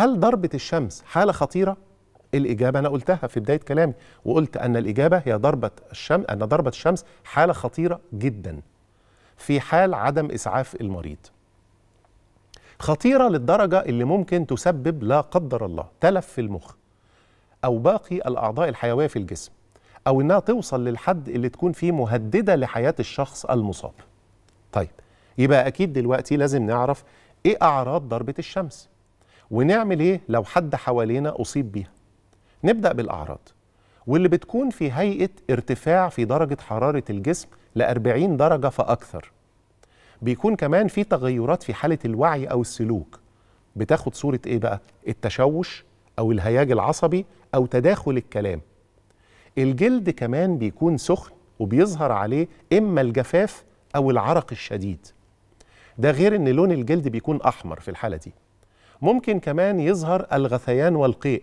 هل ضربة الشمس حالة خطيرة؟ الإجابة أنا قلتها في بداية كلامي وقلت أن الإجابة هي ضربة الشمس أن ضربة الشمس حالة خطيرة جدا في حال عدم إسعاف المريض خطيرة للدرجة اللي ممكن تسبب لا قدر الله تلف في المخ أو باقي الأعضاء الحيوية في الجسم أو إنها توصل للحد اللي تكون فيه مهددة لحياة الشخص المصاب طيب يبقى أكيد دلوقتي لازم نعرف إيه أعراض ضربة الشمس ونعمل ايه لو حد حوالينا اصيب بيها نبدا بالاعراض واللي بتكون في هيئه ارتفاع في درجه حراره الجسم ل 40 درجه فاكثر بيكون كمان في تغيرات في حاله الوعي او السلوك بتاخد صوره ايه بقى التشوش او الهياج العصبي او تداخل الكلام الجلد كمان بيكون سخن وبيظهر عليه اما الجفاف او العرق الشديد ده غير ان لون الجلد بيكون احمر في الحاله دي ممكن كمان يظهر الغثيان والقيء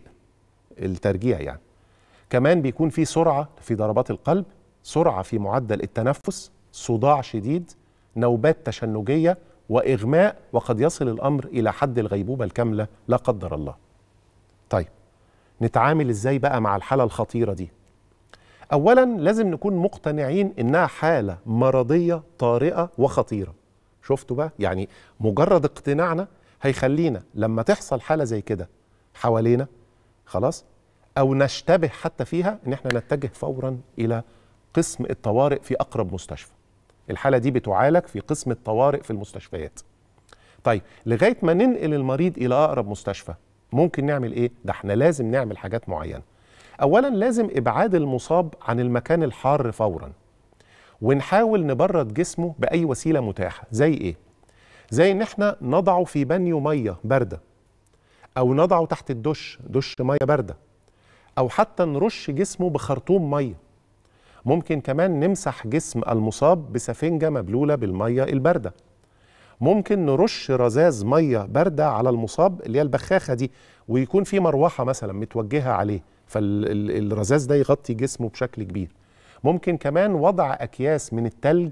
الترجيع يعني كمان بيكون في سرعة في ضربات القلب سرعة في معدل التنفس صداع شديد نوبات تشنجية وإغماء وقد يصل الأمر إلى حد الغيبوبة الكاملة لا قدر الله طيب نتعامل إزاي بقى مع الحالة الخطيرة دي أولا لازم نكون مقتنعين إنها حالة مرضية طارئة وخطيرة شفتوا بقى يعني مجرد اقتناعنا هيخلينا لما تحصل حاله زي كده حوالينا خلاص او نشتبه حتى فيها ان احنا نتجه فورا الى قسم الطوارئ في اقرب مستشفى الحاله دي بتعالج في قسم الطوارئ في المستشفيات طيب لغايه ما ننقل المريض الى اقرب مستشفى ممكن نعمل ايه ده احنا لازم نعمل حاجات معينه اولا لازم ابعاد المصاب عن المكان الحار فورا ونحاول نبرد جسمه باي وسيله متاحه زي ايه زي ان احنا نضعه في بانيو ميه بارده او نضعه تحت الدش دش ميه بارده او حتى نرش جسمه بخرطوم ميه ممكن كمان نمسح جسم المصاب بسفنجه مبلوله بالميه البارده ممكن نرش رذاذ ميه بارده على المصاب اللي هي البخاخه دي ويكون في مروحه مثلا متوجهه عليه فالرذاذ ده يغطي جسمه بشكل كبير ممكن كمان وضع اكياس من التلج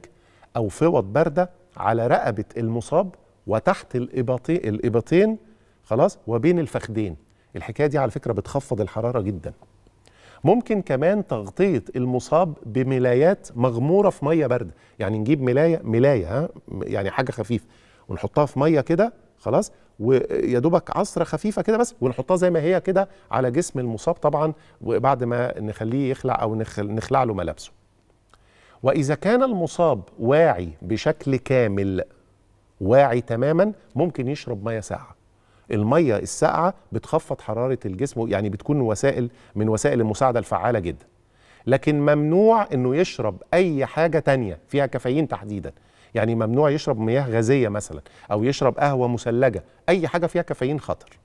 او فوط بارده على رقبه المصاب وتحت الابطين الإباطين خلاص وبين الفخدين الحكايه دي على فكره بتخفض الحراره جدا ممكن كمان تغطيه المصاب بملايات مغموره في ميه بارده يعني نجيب ملايه ملايه ها يعني حاجه خفيفه ونحطها في ميه كده خلاص ويا دوبك عصره خفيفه كده بس ونحطها زي ما هي كده على جسم المصاب طبعا وبعد ما نخليه يخلع او نخلع له ملابسه واذا كان المصاب واعي بشكل كامل واعي تماما ممكن يشرب ميه ساقعه الميه الساقعه بتخفض حراره الجسم يعني بتكون وسائل من وسائل المساعده الفعاله جدا لكن ممنوع انه يشرب اي حاجه تانية فيها كافيين تحديدا يعني ممنوع يشرب مياه غازيه مثلا او يشرب قهوه مثلجه اي حاجه فيها كافيين خطر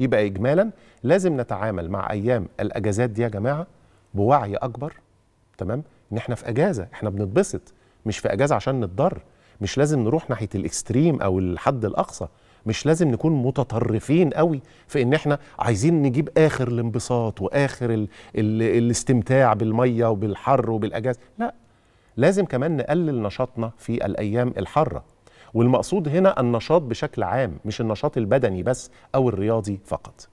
يبقى اجمالا لازم نتعامل مع ايام الاجازات دي يا جماعه بوعي اكبر تمام ان احنا في اجازه احنا بنتبسط مش في اجازه عشان نتضر مش لازم نروح ناحيه الاكستريم او الحد الاقصى مش لازم نكون متطرفين قوي في ان احنا عايزين نجيب اخر الانبساط واخر الـ الـ الاستمتاع بالميه وبالحر وبالاجازه لا لازم كمان نقلل نشاطنا في الايام الحاره والمقصود هنا النشاط بشكل عام مش النشاط البدني بس او الرياضي فقط